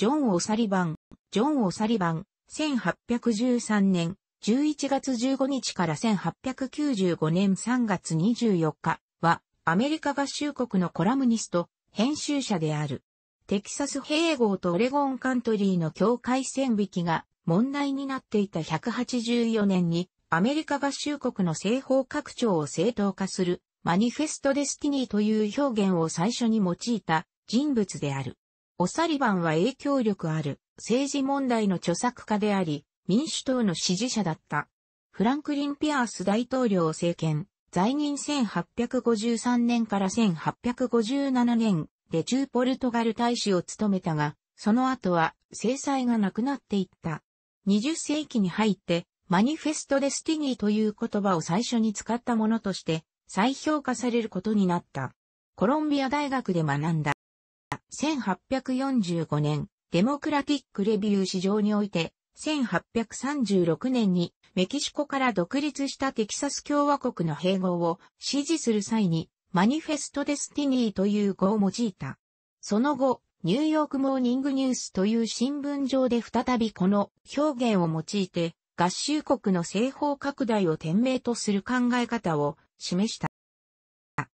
ジョン・オサリバン、ジョン・オサリバン、1813年11月15日から1895年3月24日は、アメリカ合衆国のコラムニスト、編集者である。テキサス併合とオレゴンカントリーの境界線引きが問題になっていた184年にアメリカ合衆国の西方拡張を正当化するマニフェストデスティニーという表現を最初に用いた人物である。オサリバンは影響力ある政治問題の著作家であり、民主党の支持者だった。フランクリン・ピアース大統領政権、在任1853年から1857年で中ポルトガル大使を務めたが、その後は制裁がなくなっていった。20世紀に入って、マニフェストデスティニーという言葉を最初に使ったものとして、再評価されることになった。コロンビア大学で学んだ。1845年、デモクラティックレビュー市場において、1836年にメキシコから独立したテキサス共和国の併合を支持する際に、マニフェストデスティニーという語を用いた。その後、ニューヨークモーニングニュースという新聞上で再びこの表現を用いて、合衆国の西方拡大を天命とする考え方を示した。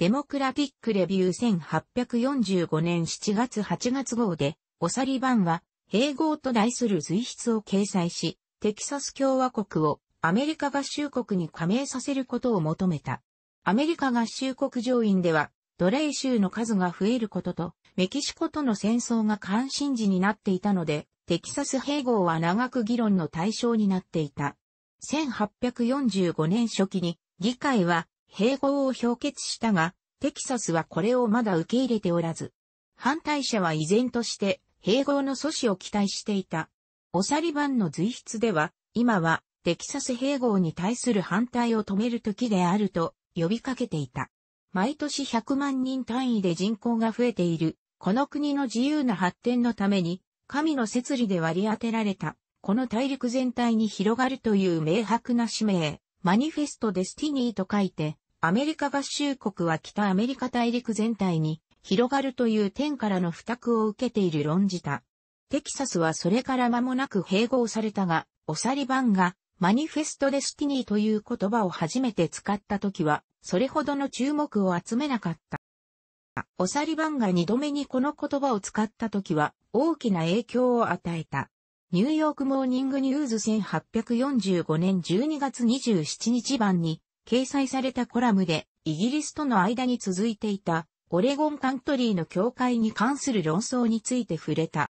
デモクラティックレビュー1845年7月8月号で、オサリバンは、併合と題する随筆を掲載し、テキサス共和国をアメリカ合衆国に加盟させることを求めた。アメリカ合衆国上院では、奴隷州の数が増えることと、メキシコとの戦争が関心事になっていたので、テキサス併合は長く議論の対象になっていた。1845年初期に、議会は併合を表決したが、テキサスはこれをまだ受け入れておらず、反対者は依然として併合の阻止を期待していた。オサリバンの随筆では、今はテキサス併合に対する反対を止める時であると呼びかけていた。毎年100万人単位で人口が増えている、この国の自由な発展のために、神の摂理で割り当てられた、この大陸全体に広がるという明白な使命、マニフェストデスティニーと書いて、アメリカ合衆国は北アメリカ大陸全体に広がるという点からの付託を受けている論じた。テキサスはそれから間もなく併合されたが、オサリバンがマニフェストデスティニーという言葉を初めて使った時は、それほどの注目を集めなかった。オサリバンが二度目にこの言葉を使った時は、大きな影響を与えた。ニューヨークモーニングニューズ1845年12月27日版に掲載されたコラムでイギリスとの間に続いていたオレゴンカントリーの境界に関する論争について触れた。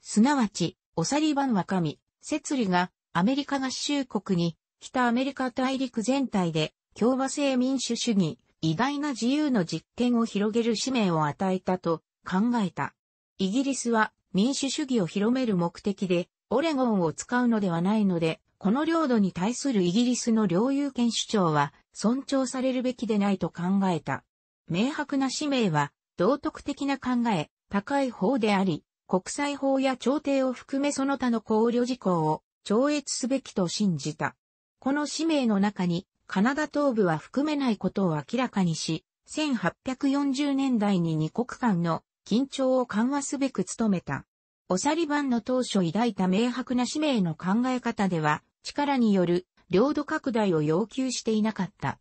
すなわち、オサリバンは神、摂理がアメリカ合衆国に北アメリカ大陸全体で共和制民主主義、偉大な自由の実験を広げる使命を与えたと考えた。イギリスは民主主義を広める目的で、オレゴンを使うのではないので、この領土に対するイギリスの領有権主張は尊重されるべきでないと考えた。明白な使命は道徳的な考え、高い法であり、国際法や調停を含めその他の考慮事項を超越すべきと信じた。この使命の中にカナダ東部は含めないことを明らかにし、1840年代に二国間の緊張を緩和すべく努めた。オサリバンの当初抱いた明白な使命の考え方では、力による領土拡大を要求していなかった。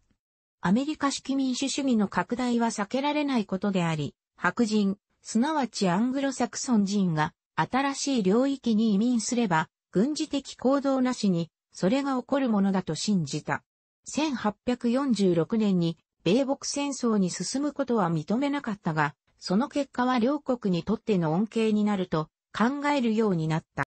アメリカ式民主主義の拡大は避けられないことであり、白人、すなわちアングロサクソン人が新しい領域に移民すれば、軍事的行動なしに、それが起こるものだと信じた。1846年に米北戦争に進むことは認めなかったが、その結果は両国にとっての恩恵になると考えるようになった。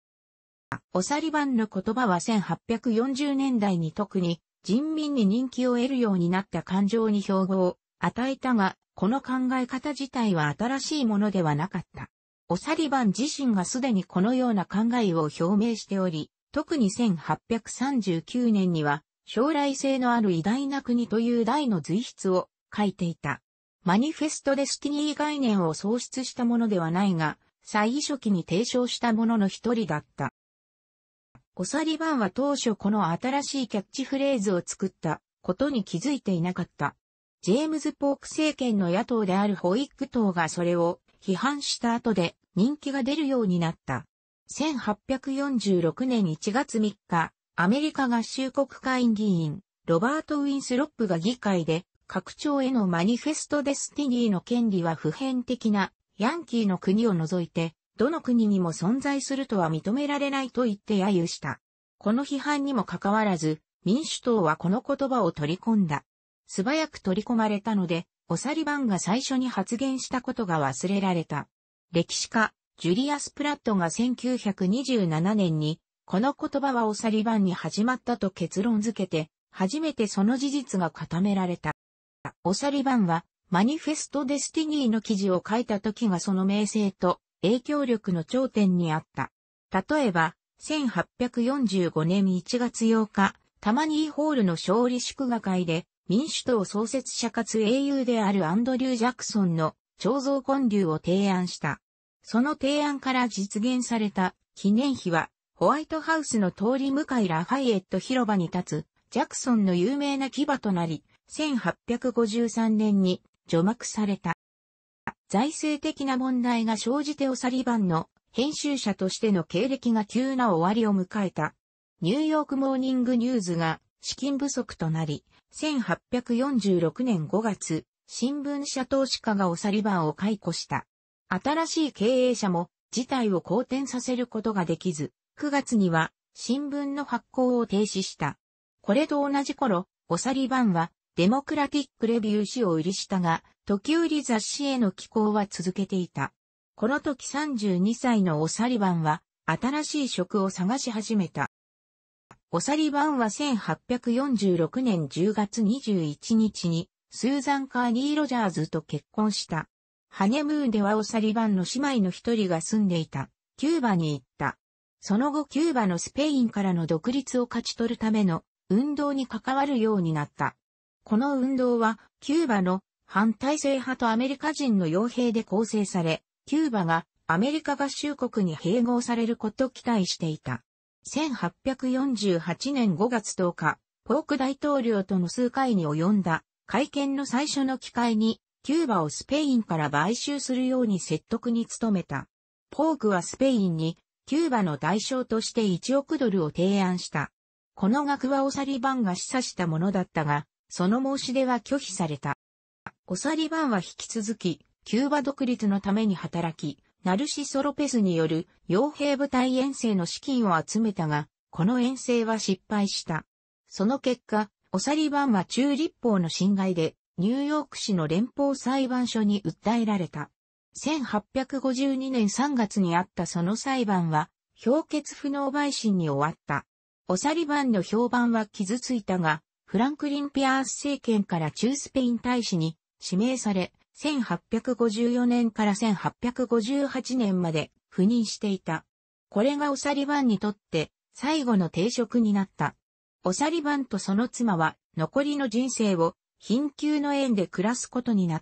おさりばんの言葉は1840年代に特に人民に人気を得るようになった感情に標語を与えたが、この考え方自体は新しいものではなかった。おさりばん自身がすでにこのような考えを表明しており、特に1839年には将来性のある偉大な国という題の随筆を書いていた。マニフェストデスティニー概念を創出したものではないが、最初期に提唱したものの一人だった。オサリバンは当初この新しいキャッチフレーズを作ったことに気づいていなかった。ジェームズ・ポーク政権の野党であるホイック党がそれを批判した後で人気が出るようになった。1846年1月3日、アメリカ合衆国会議員、ロバート・ウィンスロップが議会で拡張へのマニフェストデスティニーの権利は普遍的な、ヤンキーの国を除いて、どの国にも存在するとは認められないと言って揶揄した。この批判にもかかわらず、民主党はこの言葉を取り込んだ。素早く取り込まれたので、オサリバンが最初に発言したことが忘れられた。歴史家、ジュリアス・プラットが1927年に、この言葉はオサリバンに始まったと結論づけて、初めてその事実が固められた。オサリバンは、マニフェスト・デスティニーの記事を書いた時がその名声と影響力の頂点にあった。例えば、1845年1月8日、タマニーホールの勝利祝賀会で、民主党創設者かつ英雄であるアンドリュー・ジャクソンの彫像建立を提案した。その提案から実現された記念碑は、ホワイトハウスの通り向かいラファイエット広場に立つ、ジャクソンの有名な牙となり、1853年に除幕された。財政的な問題が生じてオサリバンの編集者としての経歴が急な終わりを迎えた。ニューヨークモーニングニューズが資金不足となり、1846年5月、新聞社投資家がオサリバンを解雇した。新しい経営者も事態を好転させることができず、9月には新聞の発行を停止した。これと同じ頃、オサリバンはデモクラティックレビュー誌を売りしたが、時折雑誌への寄稿は続けていた。この時32歳のオサリバンは、新しい職を探し始めた。オサリバンは1846年10月21日に、スーザン・カーニー・ロジャーズと結婚した。ハネムーンではオサリバンの姉妹の一人が住んでいた、キューバに行った。その後キューバのスペインからの独立を勝ち取るための運動に関わるようになった。この運動は、キューバの反体制派とアメリカ人の傭兵で構成され、キューバがアメリカ合衆国に併合されることを期待していた。1848年5月10日、ポーク大統領との数回に及んだ会見の最初の機会に、キューバをスペインから買収するように説得に努めた。ポークはスペインに、キューバの代償として1億ドルを提案した。この額はオサリバンが示唆したものだったが、その申し出は拒否された。オサリバンは引き続き、キューバ独立のために働き、ナルシソ・ロペスによる傭兵部隊遠征の資金を集めたが、この遠征は失敗した。その結果、オサリバンは中立法の侵害で、ニューヨーク市の連邦裁判所に訴えられた。1852年3月にあったその裁判は、評決不能陪審に終わった。オサリバンの評判は傷ついたが、フランクリン・ピアース政権から中スペイン大使に指名され、1854年から1858年まで赴任していた。これがオサリバンにとって最後の定職になった。オサリバンとその妻は残りの人生を貧窮の縁で暮らすことになっ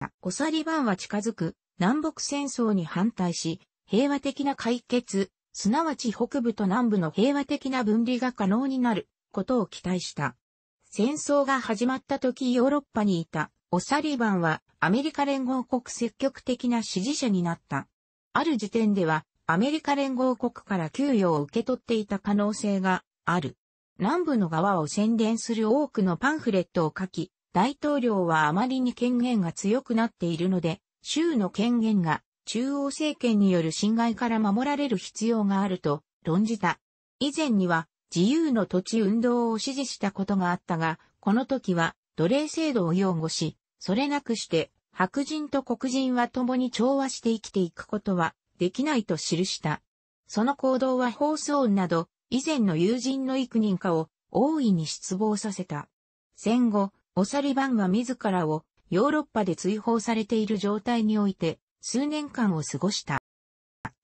た。オサリバンは近づく南北戦争に反対し、平和的な解決、すなわち北部と南部の平和的な分離が可能になることを期待した。戦争が始まった時ヨーロッパにいたオサリバンはアメリカ連合国積極的な支持者になった。ある時点ではアメリカ連合国から給与を受け取っていた可能性がある。南部の側を宣伝する多くのパンフレットを書き、大統領はあまりに権限が強くなっているので、州の権限が中央政権による侵害から守られる必要があると論じた。以前には自由の土地運動を支持したことがあったが、この時は奴隷制度を擁護し、それなくして白人と黒人は共に調和して生きていくことはできないと記した。その行動はホースオンなど以前の友人の幾人かを大いに失望させた。戦後、オサリバンは自らをヨーロッパで追放されている状態において数年間を過ごした。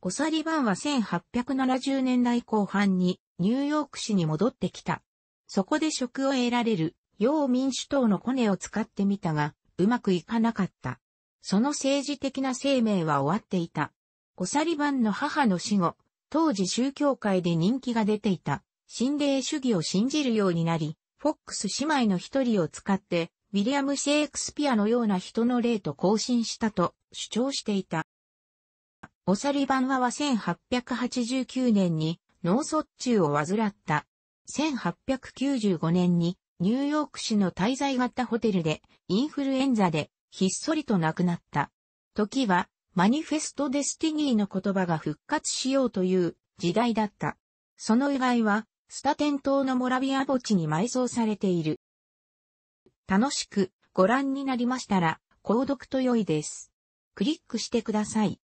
オサリバンは1870年代後半にニューヨーク市に戻ってきた。そこで職を得られる、洋民主党のコネを使ってみたが、うまくいかなかった。その政治的な生命は終わっていた。オサリバンの母の死後、当時宗教界で人気が出ていた、心霊主義を信じるようになり、フォックス姉妹の一人を使って、ウィリアム・シェイクスピアのような人の霊と交信したと主張していた。オサリバンは1889年に脳卒中を患った。1895年にニューヨーク市の滞在型ホテルでインフルエンザでひっそりと亡くなった。時はマニフェストデスティニーの言葉が復活しようという時代だった。その由来はスタテン島のモラビア墓地に埋葬されている。楽しくご覧になりましたら、購読と良いです。クリックしてください。